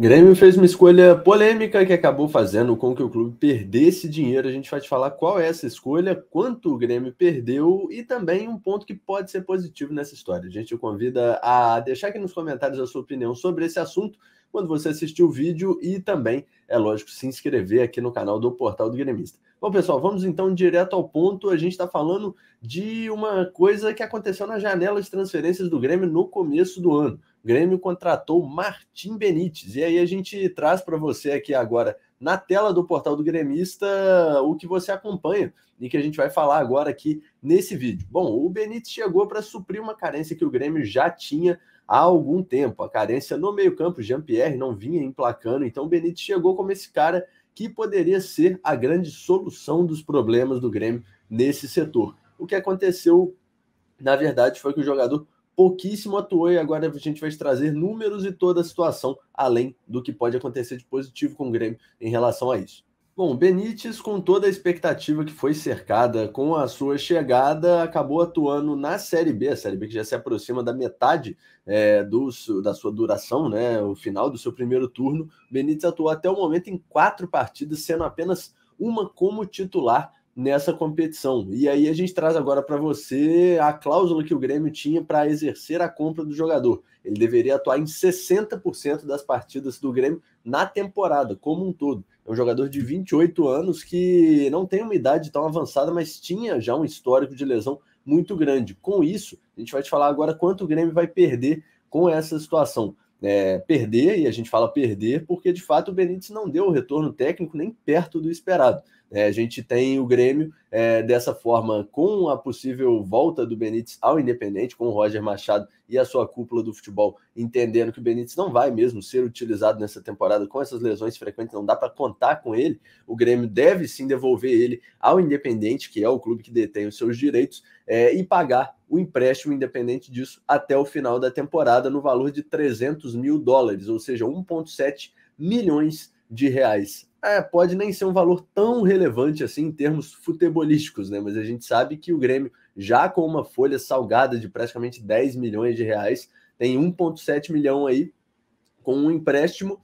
Grêmio fez uma escolha polêmica que acabou fazendo com que o clube perdesse dinheiro. A gente vai te falar qual é essa escolha, quanto o Grêmio perdeu e também um ponto que pode ser positivo nessa história. A gente te convida a deixar aqui nos comentários a sua opinião sobre esse assunto quando você assistir o vídeo e também, é lógico, se inscrever aqui no canal do Portal do Gremista. Bom, pessoal, vamos então direto ao ponto. A gente está falando de uma coisa que aconteceu na janela de transferências do Grêmio no começo do ano. Grêmio contratou Martim Benítez. E aí a gente traz para você aqui agora na tela do portal do gremista o que você acompanha e que a gente vai falar agora aqui nesse vídeo. Bom, o Benítez chegou para suprir uma carência que o Grêmio já tinha há algum tempo. A carência no meio-campo, Jean-Pierre não vinha emplacando, então o Benítez chegou como esse cara que poderia ser a grande solução dos problemas do Grêmio nesse setor. O que aconteceu, na verdade, foi que o jogador pouquíssimo atuou e agora a gente vai trazer números e toda a situação, além do que pode acontecer de positivo com o Grêmio em relação a isso. Bom, Benítez, com toda a expectativa que foi cercada com a sua chegada, acabou atuando na Série B, a Série B que já se aproxima da metade é, do, da sua duração, né, o final do seu primeiro turno. Benítez atuou até o momento em quatro partidas, sendo apenas uma como titular nessa competição. E aí a gente traz agora para você a cláusula que o Grêmio tinha para exercer a compra do jogador. Ele deveria atuar em 60% das partidas do Grêmio na temporada, como um todo. É um jogador de 28 anos que não tem uma idade tão avançada, mas tinha já um histórico de lesão muito grande. Com isso, a gente vai te falar agora quanto o Grêmio vai perder com essa situação. É, perder, e a gente fala perder, porque de fato o Benítez não deu o retorno técnico nem perto do esperado. É, a gente tem o Grêmio é, dessa forma, com a possível volta do Benítez ao Independente, com o Roger Machado e a sua cúpula do futebol, entendendo que o Benítez não vai mesmo ser utilizado nessa temporada com essas lesões frequentes, não dá para contar com ele. O Grêmio deve sim devolver ele ao Independente, que é o clube que detém os seus direitos, é, e pagar o empréstimo independente disso até o final da temporada no valor de 300 mil dólares, ou seja, 1,7 milhões de reais é, pode nem ser um valor tão relevante assim em termos futebolísticos, né? Mas a gente sabe que o Grêmio, já com uma folha salgada de praticamente 10 milhões de reais, tem 1,7 milhão aí com um empréstimo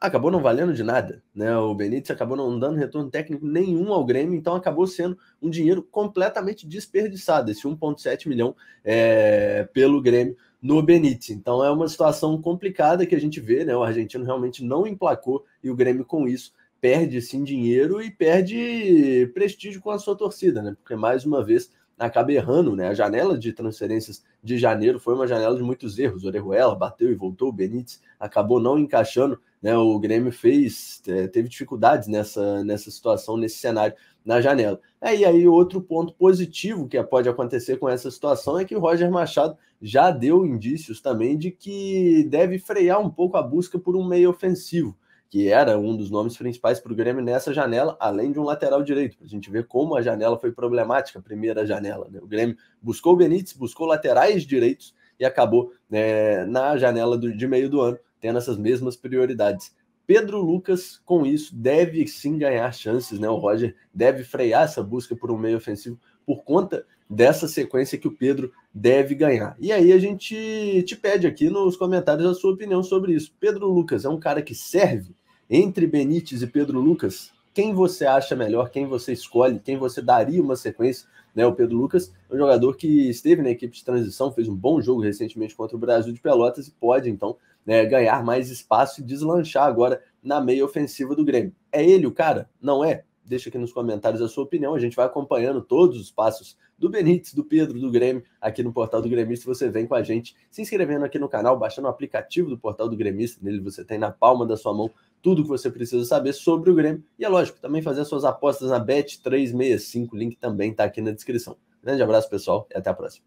acabou não valendo de nada. Né? O Benítez acabou não dando retorno técnico nenhum ao Grêmio, então acabou sendo um dinheiro completamente desperdiçado, esse 1,7 milhão é, pelo Grêmio no Benítez. Então é uma situação complicada que a gente vê, né? O argentino realmente não emplacou e o Grêmio com isso perde sim dinheiro e perde prestígio com a sua torcida, né? Porque mais uma vez acaba errando, né? A janela de transferências de janeiro foi uma janela de muitos erros. Orejuela bateu e voltou, o Benítez acabou não encaixando né, o Grêmio fez, é, teve dificuldades nessa, nessa situação, nesse cenário na janela. É, e aí, outro ponto positivo que pode acontecer com essa situação é que o Roger Machado já deu indícios também de que deve frear um pouco a busca por um meio ofensivo, que era um dos nomes principais para o Grêmio nessa janela, além de um lateral direito, para a gente ver como a janela foi problemática, a primeira janela. Né? O Grêmio buscou o Benítez, buscou laterais direitos e acabou né, na janela do, de meio do ano tendo essas mesmas prioridades. Pedro Lucas, com isso, deve sim ganhar chances, né? O Roger deve frear essa busca por um meio ofensivo por conta dessa sequência que o Pedro deve ganhar. E aí a gente te pede aqui nos comentários a sua opinião sobre isso. Pedro Lucas é um cara que serve entre Benítez e Pedro Lucas? Quem você acha melhor? Quem você escolhe? Quem você daria uma sequência? Né? O Pedro Lucas é um jogador que esteve na equipe de transição, fez um bom jogo recentemente contra o Brasil de Pelotas e pode, então, né, ganhar mais espaço e deslanchar agora na meia ofensiva do Grêmio. É ele o cara? Não é? Deixa aqui nos comentários a sua opinião. A gente vai acompanhando todos os passos do Benítez, do Pedro, do Grêmio, aqui no Portal do Grêmio. Se Você vem com a gente se inscrevendo aqui no canal, baixando o aplicativo do Portal do Grêmio, Nele você tem na palma da sua mão tudo que você precisa saber sobre o Grêmio. E é lógico, também fazer suas apostas na Bet365. O link também está aqui na descrição. Grande abraço, pessoal, e até a próxima.